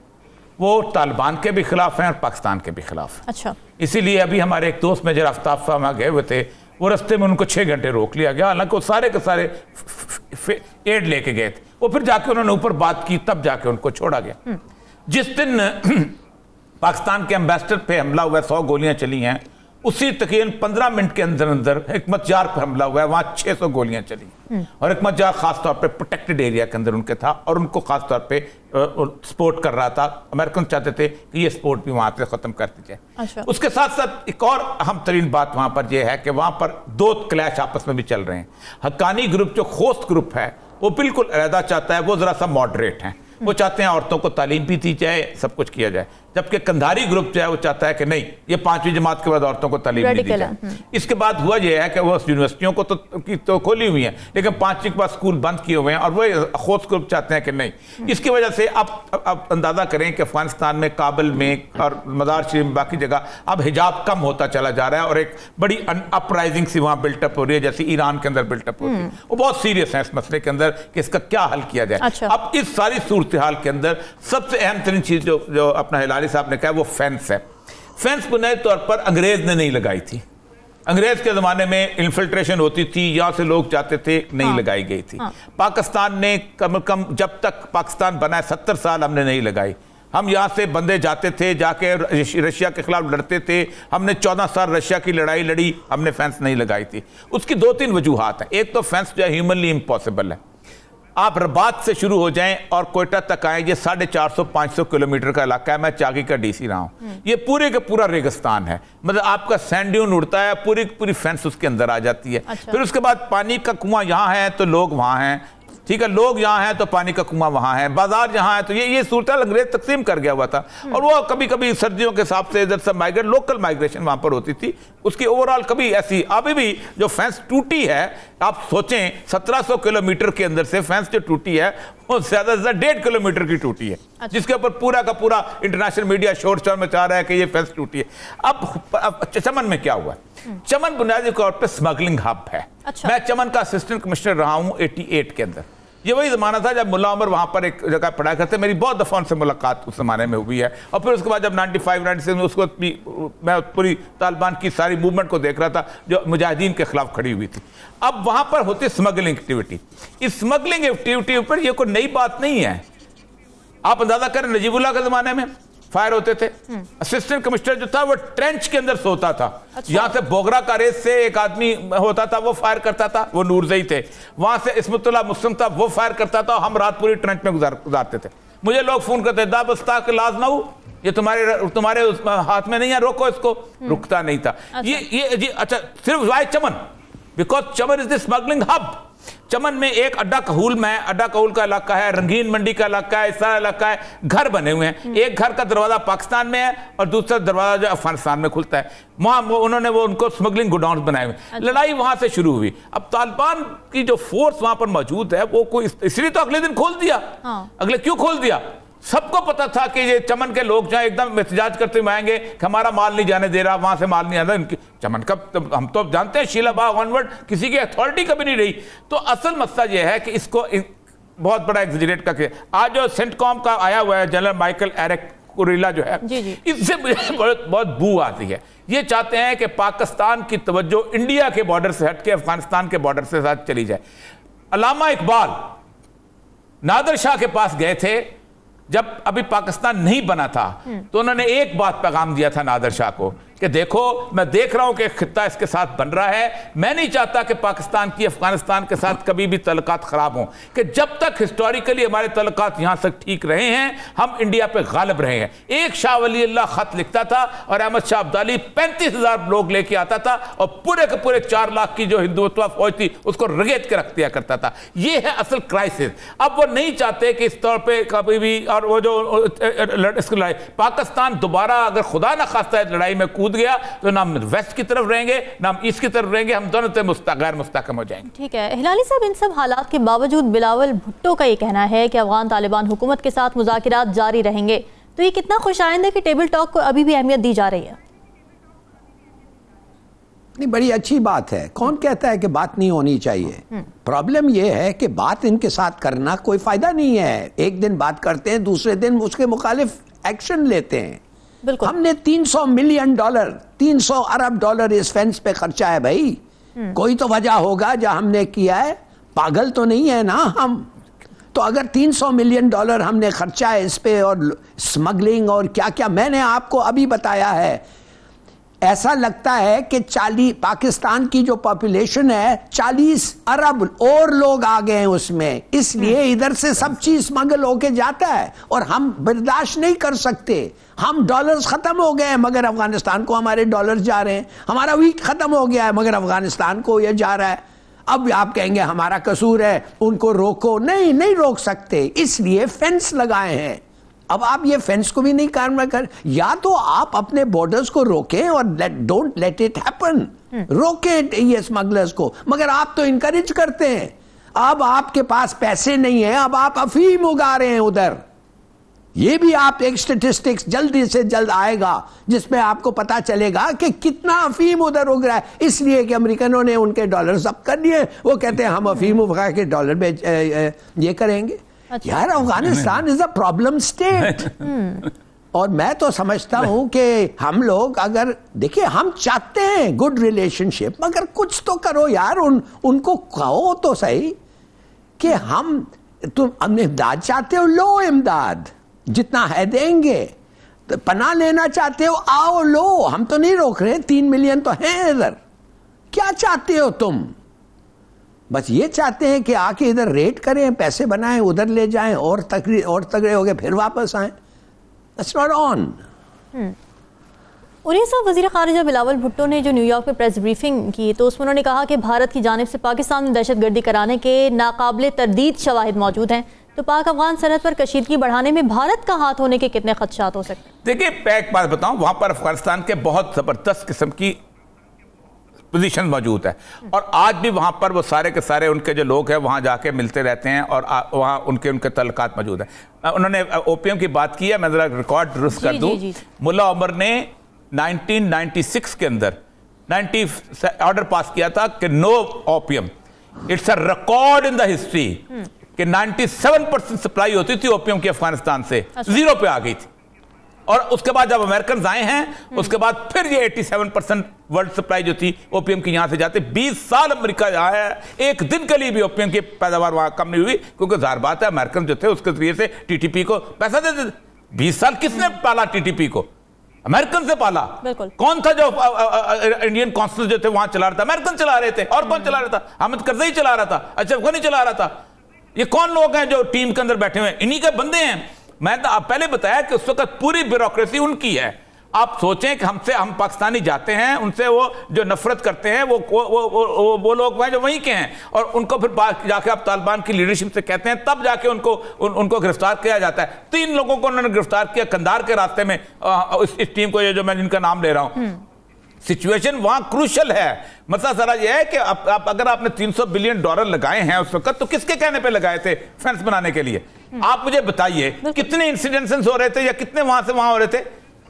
वो तालिबान के भी खिलाफ हैं और पाकिस्तान के भी खिलाफ हैं अच्छा इसीलिए अभी हमारे एक दोस्त मेजर आफ्ताब साहब वहाँ गए हुए थे वो रस्ते में उनको छः घंटे रोक लिया गया हालांकि वो सारे के सारे एड लेके गए थे वो फिर जाके उन्होंने ऊपर बात की तब जाके उनको छोड़ा गया हम्म। जिस दिन पाकिस्तान के एम्बेसडर पे हमला हुआ है सौ गोलियां चली हैं उसी तकरीबन पंद्रह मिनट के अंदर अंदर हमत जार पर हमला हुआ है वहाँ छः सौ गोलियां चली हम्म। और हमत जार खासतौर पर प्रोटेक्टेड एरिया के अंदर उनके था और उनको खासतौर पर सपोर्ट कर रहा था अमेरिकन चाहते थे कि ये सपोर्ट भी वहाँ से ख़त्म कर दी जाए अच्छा। उसके साथ साथ एक और अहम तरीन बात वहाँ पर यह है कि वहाँ पर दो क्लैश आपस में भी चल रहे हैं हकानी ग्रुप जो खोस्त ग्रुप है वो बिल्कुल अलहदा चाहता है वो ज़रा सा मॉडरेट है वो हम्म। चाहते हैं औरतों को तालीम भी दी जाए सब कुछ किया जाए जबकि कंधारी ग्रुप जो है वो चाहता है कि नहीं ये पांचवी जमात के बाद औरतों को तालीम दी जाए हम्म। इसके बाद हुआ यह है कि वो यूनिवर्सिटियों को तो की तो खोली हुई है लेकिन पांचवी के बाद स्कूल बंद किए हुए हैं और वो खोस ग्रुप चाहते हैं कि नहीं हम्म। इसकी वजह से अब अब अंदाज़ा करें कि अफगानिस्तान में काबिल में और मदार शरीफ में बाकी जगह अब हिजाब कम होता चला जा रहा है और एक बड़ी अपराइजिंग सी वहाँ बिल्टअप हो रही है जैसे ईरान के अंदर बिल्टअप हो रही है हम्म। वो बहुत सीरियस है इस मसले के अंदर कि इसका क्या हल किया जाए अच्छा। अब इस सारी सूरत हाल के अंदर सबसे अहम तरीन चीज़ जो जो अपना हिला हारिस साहब ने कहा वो फेंस है फेंस बुनियादी तौर पर अंग्रेज ने नहीं लगाई थी अंग्रेज के ज़माने में इन्फिल्ट्रेशन होती थी यहाँ से लोग जाते थे नहीं हाँ, लगाई गई थी हाँ। पाकिस्तान ने कम कम जब तक पाकिस्तान बना सत्तर साल हमने नहीं लगाई हम यहाँ से बंदे जाते थे जाके रशिया के खिलाफ लड़ते थे हमने चौदह साल रशिया की लड़ाई लड़ी हमने फेंस नहीं लगाई थी उसकी दो तीन वजूहत हैं एक तो फेंस जो है ह्यूमनली इम्पॉसिबल है आप रबात से शुरू हो जाएं और कोयटा तक आए ये साढ़े चार सौ पाँच सौ किलोमीटर का इलाका है मैं चागी का डीसी रहा हूँ हम्म। ये पूरे का पूरा रेगिस्तान है मतलब आपका सैंड्यून उड़ता है पूरी पूरी फेंस उसके अंदर आ जाती है अच्छा। फिर उसके बाद पानी का कुआं यहाँ है तो लोग वहाँ हैं ठीक है लोग यहाँ हैं तो पानी का कुआं वहाँ है बाजार जहाँ है तो ये ये सूरत अंग्रेज तकसीम कर गया हुआ था और वो कभी कभी सर्दियों के हिसाब से इधर सब माइग्रेट लोकल माइग्रेशन वहाँ पर होती थी उसकी ओवरऑल कभी ऐसी अभी भी जो फेंस टूटी है आप सोचें 1700 किलोमीटर के अंदर से फेंस जो टूटी है वो ज़्यादा से ज़्यादा डेढ़ किलोमीटर की टूटी है अच्छा। जिसके ऊपर पूरा का पूरा इंटरनेशनल मीडिया शोर शोर में चाह रहा है कि ये फेंस टूटी है अब, अब चमन में क्या हुआ है हम्म। चमन बुनियादी तौर पर स्मगलिंग हब है अच्छा। मैं चमन का असिस्टेंट कमिश्नर रहा हूँ एटी के अंदर ये वही ज़माना था जब मुला उमर वहाँ पर एक जगह पढ़ा करते मेरी बहुत दफ़ा उनसे मुलाकात उस ज़माने में हुई है और फिर उसके बाद जब नाइन्टी फाइव नाइन्टी सिक्स में उसको मैं पूरी तालिबान की सारी मूवमेंट को देख रहा था जो मुजाहिदीन के खिलाफ खड़ी हुई थी अब वहाँ पर होती स्मगलिंग एक्टिविटी इस स्मगलिंग एक्टिविटी पर यह कोई नई बात नहीं है आप अंदाज़ा करें नजीबुल्ला के ज़माने में फायर होते थे असिस्टेंट हम्म। कमिश्नर जो था वो ट्रेंच के अंदर सोता था अच्छा। यहाँ से बोगरा का रेस से एक आदमी होता था वो फायर करता था वो नूरजई थे वहां से इसमतुल्ला मुस्लिम था वो फायर करता था हम रात पूरी ट्रेंच में गुजार गुजारते थे मुझे लोग फोन करते दा बस्ता के लाज ना हो ये तुम्हारे तुम्हारे हाथ में नहीं है रोको इसको हम्म। रुकता नहीं था अच्छा। ये ये जी अच्छा सिर्फ why Chaman because Chaman is the smuggling hub Chaman में एक अड्डा कहूल में अड्डा कहूल का इलाका है रंगीन मंडी का इलाका है सारा इलाका है घर बने हुए हैं एक घर का दरवाजा पाकिस्तान में है और दूसरा दरवाजा जो अफगानिस्तान में खुलता है वहां उन्होंने वो उनको स्मगलिंग गुडाउन बनाए हुए अच्छा। लड़ाई वहां से शुरू हुई अब तालिबान की जो फोर्स वहां पर मौजूद है वो कोई इसलिए तो अगले दिन खोल दिया हाँ। अगले क्यों खोल दिया सबको पता था कि ये चमन के लोग जहाँ एकदम एहतजाज करते हुए आएंगे कि हमारा माल नहीं जाने दे रहा वहाँ से माल नहीं आना इनकी चमन का तो हम तो जानते हैं शीला बाग ऑनवर्ड किसी की अथॉरिटी कभी नहीं रही तो असल मसला ये है कि इसको इन, बहुत बड़ा एग्जिगरेट करके आज जो सेंटकॉम का आया हुआ है जनरल माइकल एरक कुरेला जो है इससे मुझे बहुत बहुत बू आती है ये चाहते हैं कि पाकिस्तान की तवज्जो इंडिया के बॉर्डर से हट के अफगानिस्तान के बॉर्डर से साथ चली जाए अलामा इकबाल नादर शाह के पास गए थे जब अभी पाकिस्तान नहीं बना था हम्म। तो उन्होंने एक बात पैगाम दिया था नादर शाह को कि देखो मैं देख रहा हूं कि खत्ता इसके साथ बन रहा है मैं नहीं चाहता कि पाकिस्तान की अफगानिस्तान के साथ कभी भी तलक ख़राब हों कि जब तक हिस्टोरिकली हमारे तलक यहां तक ठीक रहे हैं हम इंडिया पर गालब रहे हैं एक शाह वली अल्लाह ख़त लिखता था और अहमद शाह अब्दाली पैंतीस हज़ार लोग लेके आता था और पूरे के पूरे चार लाख की जो हिंदुत्व फौज थी उसको रगेत के रख दिया करता था यह है असल क्राइसिस अब वो नहीं चाहते कि इस तौर पर कभी भी और वो जो पाकिस्तान दोबारा अगर खुदा न खास्ता है लड़ाई में कूद कूद गया तो ना हम वेस्ट की तरफ रहेंगे ना हम ईस्ट की तरफ रहेंगे हम दोनों तरफ गैर मुस्तकम हो जाएंगे ठीक है हिलाली साहब इन सब हालात के बावजूद बिलावल भुट्टो का ये कहना है कि अफगान तालिबान हुकूमत के साथ मुजाकर जारी रहेंगे तो ये कितना खुश आइंद है कि टेबल टॉक को अभी भी अहमियत दी जा रही है नहीं बड़ी अच्छी बात है कौन कहता है कि बात नहीं होनी चाहिए हम्म। प्रॉब्लम यह है कि बात इनके साथ करना कोई फायदा नहीं है एक दिन बात करते हैं दूसरे दिन उसके मुखालिफ एक्शन लेते हैं हमने 300 मिलियन डॉलर 300 अरब डॉलर इस फेंस पे खर्चा है भाई हम्म। कोई तो वजह होगा जो हमने किया है पागल तो नहीं है ना हम तो अगर 300 मिलियन डॉलर हमने खर्चा है इस पे और स्मगलिंग और क्या क्या मैंने आपको अभी बताया है ऐसा लगता है कि चालीस पाकिस्तान की जो पॉपुलेशन है चालीस अरब और लोग आ गए हैं उसमें इसलिए हम्म। इधर से सब चीज स्मगल होके जाता है और हम बर्दाश्त नहीं कर सकते हम डॉलर्स खत्म हो गए हैं मगर अफगानिस्तान को हमारे डॉलर जा रहे हैं हमारा वीक खत्म हो गया है मगर अफगानिस्तान को यह जा रहा है अब आप कहेंगे हमारा कसूर है उनको रोको नहीं नहीं रोक सकते इसलिए फेंस लगाए हैं अब आप ये फेंस को भी नहीं काम कर या तो आप अपने बॉर्डर्स को रोके और डोंट लेट इट हैपन रोके ये स्मगलर्स को मगर आप तो इंकरेज करते हैं अब आपके पास पैसे नहीं है अब आप अफीम उगा रहे हैं उधर ये भी आप एक स्टेटिस्टिक्स जल्दी से जल्द आएगा जिसमें आपको पता चलेगा कि कितना अफीम उधर उग रहा है इसलिए कि अमेरिकनों ने उनके डॉलर सब कर दिए वो कहते हैं हम अफीम उगा के डॉलर बेच ये करेंगे अच्छा। यार Afghanistan is a problem state और मैं तो समझता हूं कि हम लोग अगर देखिए हम चाहते हैं गुड रिलेशनशिप मगर कुछ तो करो यार उन उनको कहो तो सही कि हम तुम इमदाद चाहते हो लो इमदाद जितना है देंगे तो पना लेना चाहते हो आओ लो हम तो नहीं रोक रहे तीन मिलियन तो हैं इधर क्या चाहते हो तुम बस ये चाहते हैं कि आके इधर रेट करें पैसे बनाएं उधर ले जाएं और तकरी और तगड़े हो गए फिर वापस आए नॉट ऑन उन्हीं सब वजी खारजा बिलावल भुट्टो ने जो न्यूयॉर्क में प्रेस ब्रीफिंग की तो उसमें उन्होंने कहा कि भारत की जानब से पाकिस्तान में दहशत गर्दी कराने के नाकबले तरदीद शवाहद मौजूद हैं तो पाक अफगान सरहद पर कशीदगी बढ़ाने में भारत का हाथ होने के कितने खदशात हो सकते हैं देखिए पैक बात बताऊं वहां पर अफगानिस्तान के बहुत ज़बरदस्त किस्म की पोजीशन मौजूद है और आज भी वहाँ पर वो सारे के सारे उनके जो लोग हैं वहाँ जाके मिलते रहते हैं और वहाँ उनके उनके तल्क मौजूद हैं उन्होंने ओपीएम की बात की है मैं ज़रा रिकॉर्ड दुरुस्त कर दूँ मुला उमर ने सिक्स के अंदर नाइन्टी ऑर्डर पास किया था कि no OPM it's a record in the history कि 97 परसेंट सप्लाई होती थी ओपीएम की अफगानिस्तान से अच्छा। जीरो पे आ गई थी और उसके बाद जब अमेरिकन आए हैं उसके बाद फिर ये 87 परसेंट वर्ल्ड सप्लाई जो थी ओपीएम की यहां से जाते 20 साल अमेरिका यहाँ है एक दिन के लिए भी ओपीएम की पैदावार वहां कम नहीं हुई क्योंकि जहर बात है अमेरिकन जो थे उसके जरिए से टीटीपी को पैसा दे देते बीस साल किसने पाला टीटीपी को अमेरिकन से पाला कौन था जो आ, आ, आ, इंडियन काउंसिल जो थे वहां चला रहा था अमेरिकन चला रहे थे और कौन चला रहा था अहमद करजई चला रहा था अच्छा गनी चला रहा था ये कौन लोग हैं जो टीम के अंदर बैठे हुए इन्हीं के बंदे हैं मैं तो आप पहले बताया कि उस वक्त पूरी ब्यूरोक्रेसी उनकी है आप सोचें कि हमसे हम पाकिस्तानी जाते हैं उनसे वो जो नफरत करते हैं वो वो वो, वो, वो लोग हैं जो वहीं के हैं और उनको फिर जाके आप तालिबान की लीडरशिप से कहते हैं तब जाके उनको उन, उनको गिरफ्तार किया जाता है तीन लोगों को उन्होंने गिरफ्तार किया कंधार के रास्ते में आ, इस, इस टीम को ये जो मैं जिनका नाम ले रहा हूँ सिचुएशन वहां क्रूशल है मसला सारा यह है कि आप, आप अगर आपने 300 बिलियन डॉलर लगाए हैं उस वक्त तो किसके कहने पे लगाए थे फेंस बनाने के लिए हम्म। आप मुझे बताइए कितने इंसिडेंसेस हो रहे थे या कितने वहां से वहां हो रहे थे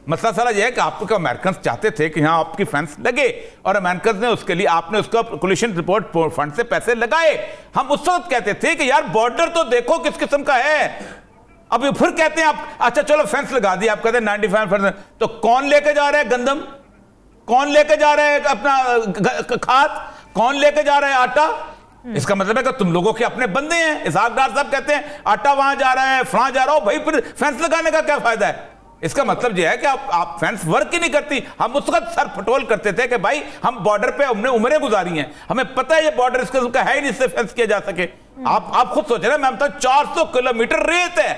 मसला सारा यह है कि आपको अमेरिकन चाहते थे कि यहाँ आपकी फंड्स लगे और अमेरिकन ने उसके लिए आपने उसका कोल्यूशन रिपोर्ट फंड से पैसे लगाए हम उस वक्त कहते थे कि यार बॉर्डर तो देखो किस किस्म का है अब फिर कहते हैं आप अच्छा चलो फेंस लगा दिया आप कहते हैं नाइन्टी फाइव तो कौन लेके जा रहा है गंदम कौन लेके जा रहे हैं अपना खाद कौन लेके जा रहे हैं आटा इसका मतलब है कि तुम लोगों के अपने बंदे हैं इसहाक डार साहब कहते हैं आटा वहां जा रहा है फला जा रहा हो भाई फिर फैंस लगाने का क्या फायदा है इसका मतलब यह है कि आप आप फैंस वर्क ही नहीं करती हम उस वक्त सर फटोल करते थे कि भाई हम बॉर्डर पे हमने उम्रें गुजारी हैं हमें पता है ये बॉर्डर इस किस्म का है ही नहीं इससे फेंस किया जा सके आप आप खुद सोच रहे हैं मैम तो 400 किलोमीटर रेत है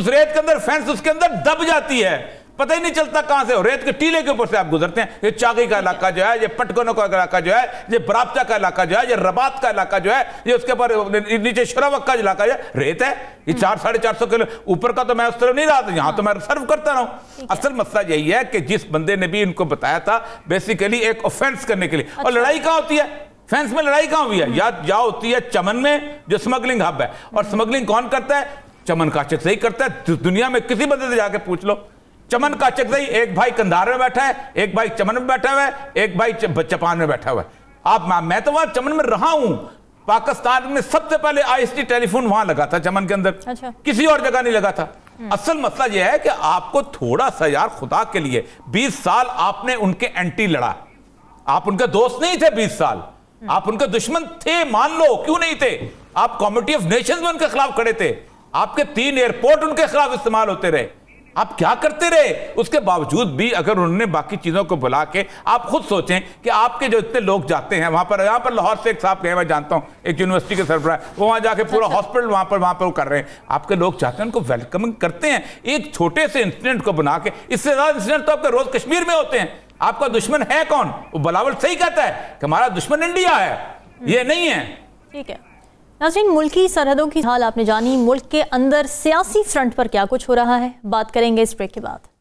उस रेत के अंदर फैंस उसके अंदर दब जाती है पता ही नहीं चलता कहां से हो रेत के टीले के ऊपर से आप गुजरते हैं ये चागी का इलाका जो है ये पटकनों का इलाका जो है ये बराबता का इलाका जो है ये रबात का इलाका जो है ये उसके ऊपर नीचे शरावक का इलाका जो है रेत है ये चार साढ़े चार सौ किलो ऊपर का तो मैं उस तरफ नहीं रहा था यहां तो मैं सर्व करता रहा असल मसला यही है कि जिस बंदे ने भी इनको बताया था बेसिकली एक ऑफेंस करने के लिए और अच्छा। लड़ाई कहाँ होती है फेंस में लड़ाई कहां हुई है या जा होती है चमन में जो स्मगलिंग हब है और स्मगलिंग हम्म। कौन करता है चमन काचक सही करता है दुनिया में किसी बंदे से जाके पूछ लो चमन का चकदई एक भाई कंधार में बैठा है एक भाई चमन में बैठा हुआ है एक भाई चपान में बैठा हुआ है आप मैं तो वहां चमन में रहा हूं पाकिस्तान में सबसे पहले आईएसटी टेलीफोन वहां लगा था चमन के अंदर अच्छा। किसी और जगह नहीं लगा था हम्म। असल मसला यह है कि आपको थोड़ा सा यार खुदा के लिए 20 साल आपने उनके एंटी लड़ा आप उनके दोस्त नहीं थे 20 साल हम्म। आप उनके दुश्मन थे मान लो क्यों नहीं थे आप कॉमिटी ऑफ नेशंस में उनके खिलाफ खड़े थे आपके तीन एयरपोर्ट उनके खिलाफ इस्तेमाल होते रहे आप क्या करते रहे उसके बावजूद भी अगर उन्होंने बाकी चीज़ों को बुला के आप खुद सोचें कि आपके जो इतने लोग जाते हैं वहां पर यहाँ पर लाहौर से एक साहब गए मैं जानता हूँ एक यूनिवर्सिटी के सरबराह वो वहां जाके पूरा हॉस्पिटल अच्छा। वहां पर वहां पर वो कर रहे हैं आपके लोग चाहते हैं उनको वेलकमिंग करते हैं एक छोटे से इंसिडेंट को बना के इससे ज़्यादा इंसिडेंट तो आपके रोज़ कश्मीर में होते हैं आपका दुश्मन है कौन वो बलावल सही कहता है कि हमारा दुश्मन इंडिया है ये नहीं है ठीक है नाजरीन मुल्की सरहदों की हाल आपने जानी मुल्क के अंदर सियासी फ्रंट पर क्या कुछ हो रहा है बात करेंगे इस ब्रेक के बाद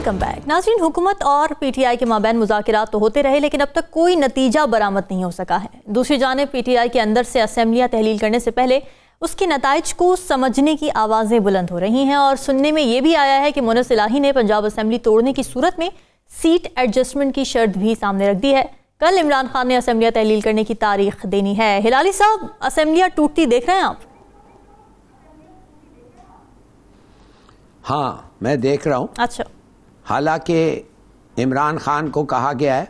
वेलकम बैक नाजरीन हुकूमत और पीटीआई के माबे मुजाकर तो होते रहे लेकिन अब तक कोई नतीजा बरामद नहीं हो सका है दूसरी जानब पीटीआई के अंदर से असम्बलियाँ तहलील करने से पहले उसके नतज को समझने की आवाज़ें बुलंद हो रही हैं और सुनने में ये भी आया है कि मोनस इलाही ने पंजाब असम्बली तोड़ने की सूरत में सीट एडजस्टमेंट की शर्त भी सामने रख दी है कल इमरान खान ने असम्बलियाँ तहलील करने की तारीख देनी है हिलाली साहब असम्बलियाँ टूटती देख रहे हैं आप हाँ मैं देख रहा हूँ अच्छा हालांकि इमरान खान को कहा गया है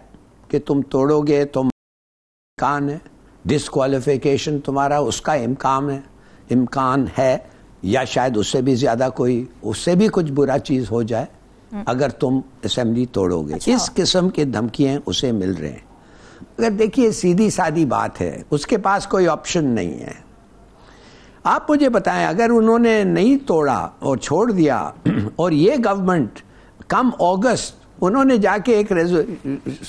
कि तुम तोड़ोगे तो इम्कान है डिसक्वालिफिकेशन तुम्हारा उसका इम्कान है इम्कान है या शायद उससे भी ज़्यादा कोई उससे भी कुछ बुरा चीज़ हो जाए हम्म। अगर तुम असम्बली तोड़ोगे अच्छा। इस किस्म की धमकियाँ उसे मिल रहे हैं अगर देखिए सीधी सादी बात है उसके पास कोई ऑप्शन नहीं है आप मुझे बताएं अगर उन्होंने नहीं तोड़ा और छोड़ दिया और ये गवर्नमेंट कम अगस्त उन्होंने जाके एक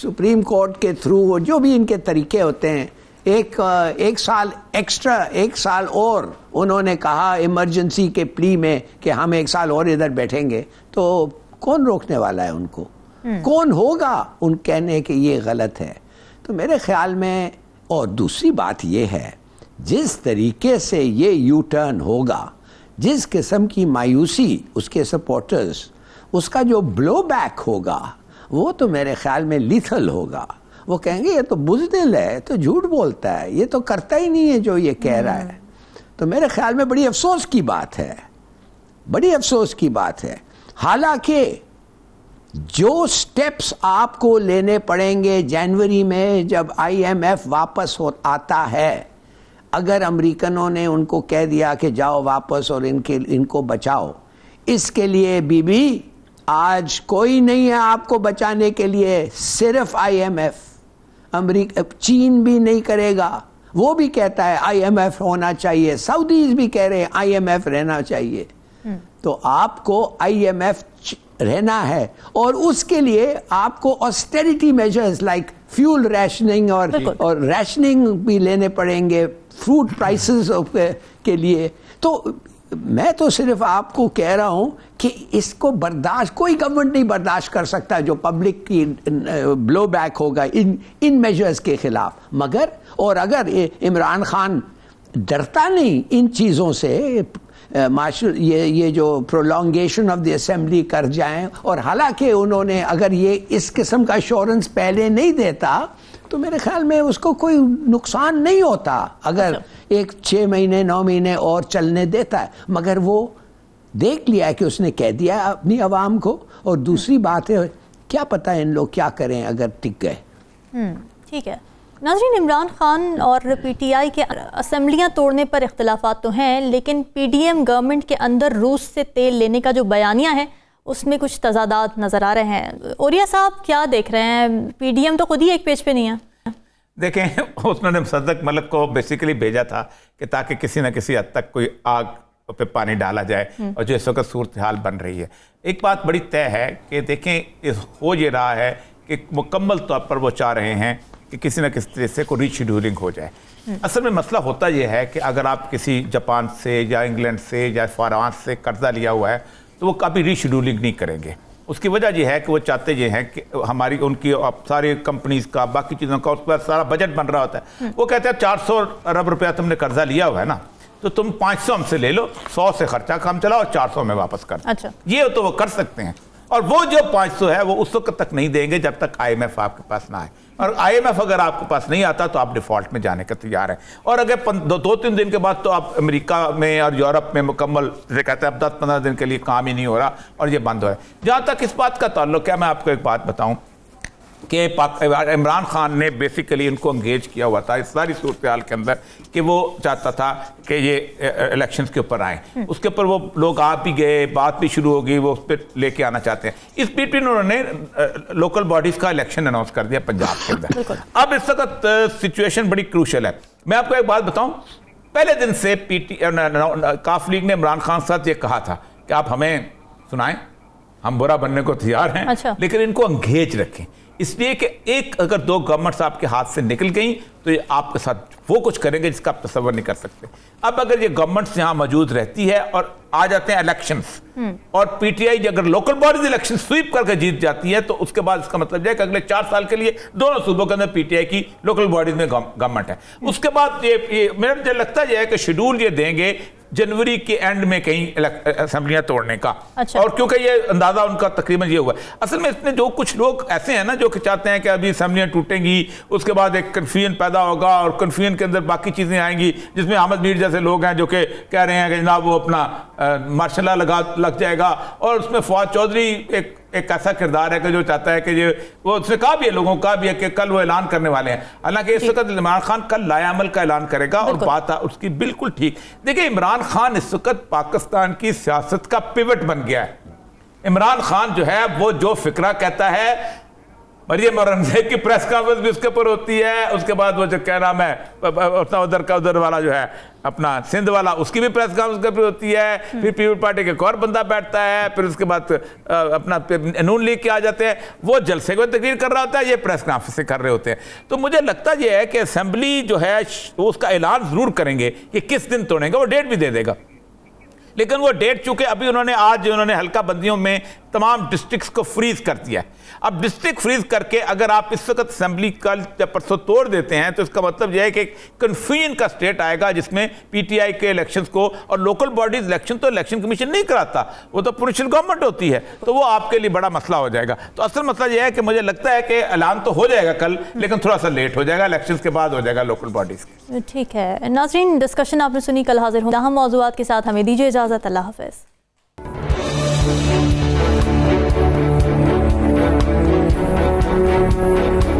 सुप्रीम कोर्ट के थ्रू वो जो भी इनके तरीके होते हैं एक एक साल एक्स्ट्रा एक साल और उन्होंने कहा इमरजेंसी के प्ली में कि हम एक साल और इधर बैठेंगे तो कौन रोकने वाला है उनको हम्म। कौन होगा उन कहने के ये गलत है तो मेरे ख्याल में और दूसरी बात ये है जिस तरीके से ये यू टर्न होगा जिस किस्म की मायूसी उसके सपोर्टर्स उसका जो ब्लो बैक होगा वो तो मेरे ख्याल में लिथल होगा वो कहेंगे ये तो बुजदिल है तो झूठ बोलता है ये तो करता ही नहीं है जो ये कह रहा है तो मेरे ख्याल में बड़ी अफसोस की बात है बड़ी अफसोस की बात है हालांकि जो स्टेप्स आपको लेने पड़ेंगे जनवरी में जब आईएमएफ वापस हो आता है अगर अमरीकनों ने उनको कह दिया कि जाओ वापस और इनके इनको बचाओ इसके लिए बीबी आज कोई नहीं है आपको बचाने के लिए सिर्फ आईएमएफ अमेरिका चीन भी नहीं करेगा वो भी कहता है आईएमएफ होना चाहिए सऊदीज भी कह रहे हैं आईएमएफ रहना चाहिए हम्म। तो आपको आईएमएफ रहना है और उसके लिए आपको austerity measures like fuel rationing और और रैशनिंग भी लेने पड़ेंगे फ्रूट प्राइसेस के लिए तो मैं तो सिर्फ आपको कह रहा हूं कि इसको बर्दाश्त कोई गवर्नमेंट नहीं बर्दाश्त कर सकता जो पब्लिक की ब्लो बैक होगा इन इन मेजर्स के खिलाफ मगर और अगर इमरान खान डरता नहीं इन चीज़ों से ये ये जो प्रोलोंगेशन ऑफ द असेंबली कर जाएं और हालांकि उन्होंने अगर ये इस किस्म का अश्योरेंस पहले नहीं देता तो मेरे ख्याल में उसको कोई नुकसान नहीं होता अगर अच्छा। एक छः महीने नौ महीने और चलने देता है मगर वो देख लिया है कि उसने कह दिया है अपनी आवाम को और दूसरी हम्म। बात है क्या पता है इन लोग क्या करें अगर टिक गए हम्म, ठीक है नाजरीन इमरान खान और पीटीआई के असम्बलियाँ तोड़ने पर इख्तलाफा तो हैं लेकिन पीडीएम गवर्नमेंट के अंदर रूस से तेल लेने का जो बयानियाँ हैं उसमें कुछ तजादात नज़र आ रहे हैं औरिया साहब क्या देख रहे हैं पीडीएम तो खुद ही एक पेज पे नहीं है देखें उसने मुसद्दक मलक को बेसिकली भेजा था कि ताकि किसी न किसी हद तक कोई आग पे पानी डाला जाए हम्म। और जो इस वक्त सूरत हाल बन रही है एक बात बड़ी तय है कि देखें इस हो ये रहा है कि मुकम्मल तौर पर वो चाह रहे हैं कि किसी न किसी तरह से को रीशेड्यूलिंग हो जाए हम्म। असल में मसला होता यह है कि अगर आप किसी जापान से या इंग्लैंड से या फ्रांस से कर्जा लिया हुआ है तो वो कभी रीशेड्यूलिंग नहीं करेंगे उसकी वजह यह है कि वो चाहते ये हैं कि हमारी उनकी सारी कंपनीज का बाकी चीज़ों का उस पर सारा बजट बन रहा होता है हम्म। वो कहते हैं चार सौ अरब रुपया तुमने कर्जा लिया हुआ है ना तो तुम पाँच सौ हमसे ले लो सौ से खर्चा काम चलाओ चार सौ में वापस कर अच्छा ये तो वो कर सकते हैं और वो जो पाँच सौ है वो उस वक्त तक नहीं देंगे जब तक आई एम एफ आपके पास ना आए और आईएमएफ अगर आपके पास नहीं आता तो आप डिफॉल्ट में जाने का तैयार है और अगर दो, दो तीन दिन के बाद तो आप अमेरिका में और यूरोप में मुकम्मल जैसे कहते हैं अब दस पंद्रह दिन के लिए काम ही नहीं हो रहा और ये बंद हो रहा है जहाँ तक इस बात का ताल्लुक है मैं आपको एक बात बताऊँ कि इमरान खान ने बेसिकली उनको इंगेज किया हुआ था इस सारी सूरत हाल के अंदर कि वो चाहता था कि ये इलेक्शंस के ऊपर आए हम्म। उसके ऊपर वो लोग आ भी गए बात भी शुरू हो गई वो उस पर लेके आना चाहते हैं इस में उन्होंने लोकल बॉडीज़ का इलेक्शन अनाउंस कर दिया पंजाब के अंदर अब इस वक्त सिचुएशन बड़ी क्रूशल है मैं आपको एक बात बताऊँ पहले दिन से टी काफ लीग ने इमरान खान साथ ये कहा था कि आप हमें सुनाएं हम बुरा बनने को तैयार हैं अच्छा। लेकिन इनको अंगेज रखें इसलिए कि एक अगर दो गवर्नमेंट्स आपके हाथ से निकल गई तो ये आपके साथ वो कुछ करेंगे जिसका आप तस्वर नहीं कर सकते अब अगर ये गवर्नमेंट्स यहाँ मौजूद रहती है और आ जाते हैं इलेक्शंस हम्म। और पीटीआई अगर लोकल बॉडीज इलेक्शन स्वीप करके जीत जाती है तो उसके बाद इसका मतलब है कि अगले चार साल के लिए दोनों सूबों के अंदर पीटीआई की लोकल बॉडीज में गवर्नमेंट है हम्म। उसके बाद ये, ये मेरा मुझे लगता है कि शेड्यूल ये देंगे जनवरी के एंड में कहीं असेंबलियां तोड़ने का अच्छा। और क्योंकि ये अंदाजा उनका तकरीबन ये हुआ असल में इसमें जो कुछ लोग ऐसे हैं ना जो चाहते हैं कि अभी असेंबलियां टूटेंगी उसके बाद एक कन्फ्यूजन पैदा पैदा होगा और कन्फ्यूजन के अंदर बाकी चीज़ें आएंगी जिसमें अहमद मीर जैसे लोग हैं जो कि कह रहे हैं कि जनाब वो अपना मार्शाला लगा लग जाएगा और उसमें फौज चौधरी एक एक ऐसा किरदार है कि जो चाहता है कि ये वो उसने कहा भी है लोगों का भी है कि कल वो ऐलान करने वाले हैं हालांकि इस वक्त इमरान खान कल लायामल का ऐलान करेगा और बात उसकी बिल्कुल ठीक देखिए इमरान खान इस वक्त पाकिस्तान की सियासत का पिवट बन गया है इमरान खान जो है वो जो फिक्रा कहता है और ये मुहर्रम की प्रेस कॉन्फ्रेंस भी उसके ऊपर होती है उसके बाद वो जो क्या नाम है अपना उधर का उधर वाला जो है अपना सिंध वाला उसकी भी प्रेस कॉन्फ्रेंस के होती है फिर पीपल पार्टी का एक और बंदा बैठता है फिर उसके बाद अपना नून लीग के आ जाते हैं वो जलसे को तकरीर कर रहा होता है ये प्रेस कॉन्फ्रेंस कर रहे होते हैं तो मुझे लगता यह है कि असम्बली जो है उसका ऐलान ज़रूर करेंगे कि किस दिन तोड़ेंगे वो डेट भी दे देगा लेकिन वो डेट चूंकि अभी उन्होंने आज उन्होंने हल्का बंदियों में तमाम डिस्ट्रिक्स को फ्रीज कर दिया है अब डिस्ट्रिक्ट फ्रीज करके अगर आप इस वक्त असेंबली कल जब परसों तोड़ देते हैं तो इसका मतलब यह है कि कन्फ्यूजन का स्टेट आएगा जिसमें पीटीआई के इलेक्शंस को और लोकल बॉडीज इलेक्शन तो इलेक्शन कमीशन नहीं कराता वो तो प्रोविशनल गवर्नमेंट होती है तो वो आपके लिए बड़ा मसला हो जाएगा तो असल मसला यह है कि मुझे लगता है कि ऐलान तो हो जाएगा कल लेकिन थोड़ा सा लेट हो जाएगा इलेक्शन के बाद हो जाएगा लोकल बॉडीज ठीक है नाजरीन डिस्कशन आपने सुनी कल हाजिर हूँ मौजूद के साथ हमें दीजिए इजाज़त अल्लाह हाफ Thank you.